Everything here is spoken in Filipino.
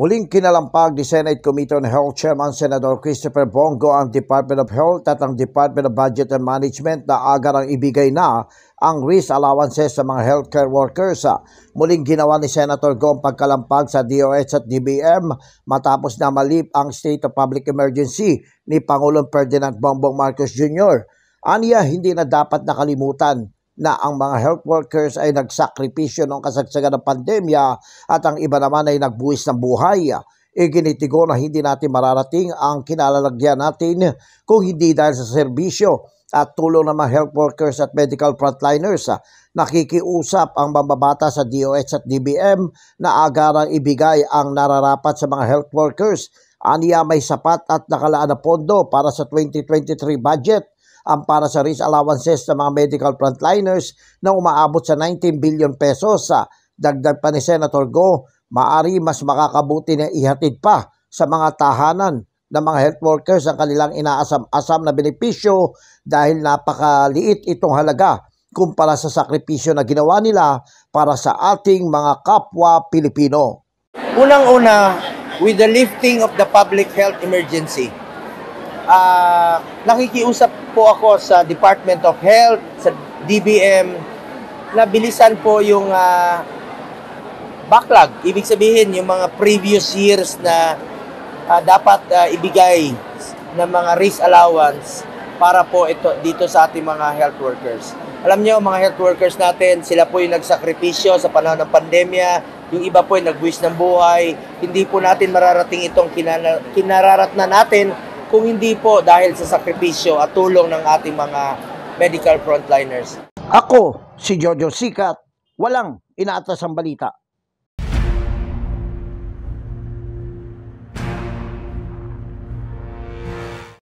Muling kinalampag ni Senate Committee on Health Chairman Senator Christopher Bongo ang Department of Health at ang Department of Budget and Management na agarang ibigay na ang risk allowances sa mga healthcare workers. Muling ginawa ni Senator Go ang pagkalampag sa DOH at DBM matapos na malip ang state of public emergency ni Pangulong Ferdinand Bongbong Marcos Jr. Anya, hindi na dapat nakalimutan na ang mga health workers ay nagsakripisyo ng kasagsagan ng pandemya at ang iba naman ay nagbuwis ng buhay. Iginitigo na hindi natin mararating ang kinalalagyan natin kung hindi dahil sa serbisyo at tulong ng mga health workers at medical frontliners. Nakikiusap ang mambabata sa DOH at DBM na agarang ibigay ang nararapat sa mga health workers. Aniya may sapat at nakalaan na pondo para sa 2023 budget ang para sa risk allowances sa mga medical frontliners na umaabot sa 19 billion pesos. Dagdag pa ni Senator Go, maari mas makakabuti na ihatid pa sa mga tahanan ng mga health workers ang kanilang inaasam-asam na benepisyo dahil napakaliit itong halaga kumpara sa sakripisyo na ginawa nila para sa ating mga kapwa Pilipino. Unang-una, with the lifting of the public health emergency, Uh, nakikiusap po ako sa Department of Health, sa DBM, na bilisan po yung uh, backlog. Ibig sabihin, yung mga previous years na uh, dapat uh, ibigay ng mga risk allowance para po ito dito sa ating mga health workers. Alam niyo, mga health workers natin, sila po yung nagsakripisyo sa panahon ng pandemya, yung iba po yung nagwis ng buhay. Hindi po natin mararating itong kinararat na natin kung hindi po dahil sa sakripisyo at tulong ng ating mga medical frontliners. Ako, si Jojo Sikat, walang inaatas ang balita.